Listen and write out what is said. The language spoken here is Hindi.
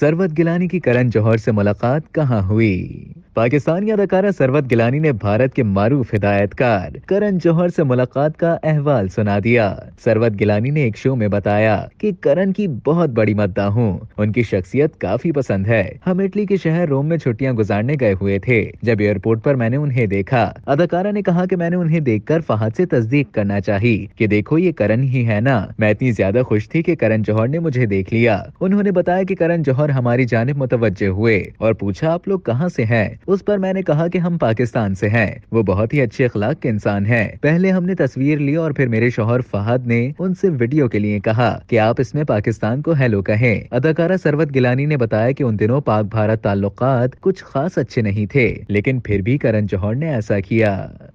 सरवत गिलानी की करण जौहर से मुलाकात कहाँ हुई पाकिस्तानी अदाकारा सरवत गिलानी ने भारत के मारूफ हिदायतकार करण जौहर से मुलाकात का अहवाल सुना दिया सरवत गिलानी ने एक शो में बताया कि करण की बहुत बड़ी मद्दा हूँ उनकी शख्सियत काफी पसंद है हम इटली के शहर रोम में छुट्टियाँ गुजारने गए हुए थे जब एयरपोर्ट पर मैंने उन्हें देखा अदाकारा ने कहा कि मैंने उन्हें देखकर फहाद से तस्दीक करना चाहिए कि देखो ये करण ही है ना मैं इतनी ज्यादा खुश थी कि करण जौहर ने मुझे देख लिया उन्होंने बताया कि करण जौहर हमारी जानब मुतवजे हुए और पूछा आप लोग कहाँ से हैं उस पर मैंने कहा कि हम पाकिस्तान से हैं वो बहुत ही अच्छे अखलाक के इंसान हैं पहले हमने तस्वीर ली और फिर मेरे शोहर फहद ने उनसे वीडियो के लिए कहा कि आप इसमें पाकिस्तान को हेलो कहें अदाकारा सरवत गिलानी ने बताया कि उन दिनों पाक भारत ताल्लुकात कुछ खास अच्छे नहीं थे लेकिन फिर भी करण जौहर ने ऐसा किया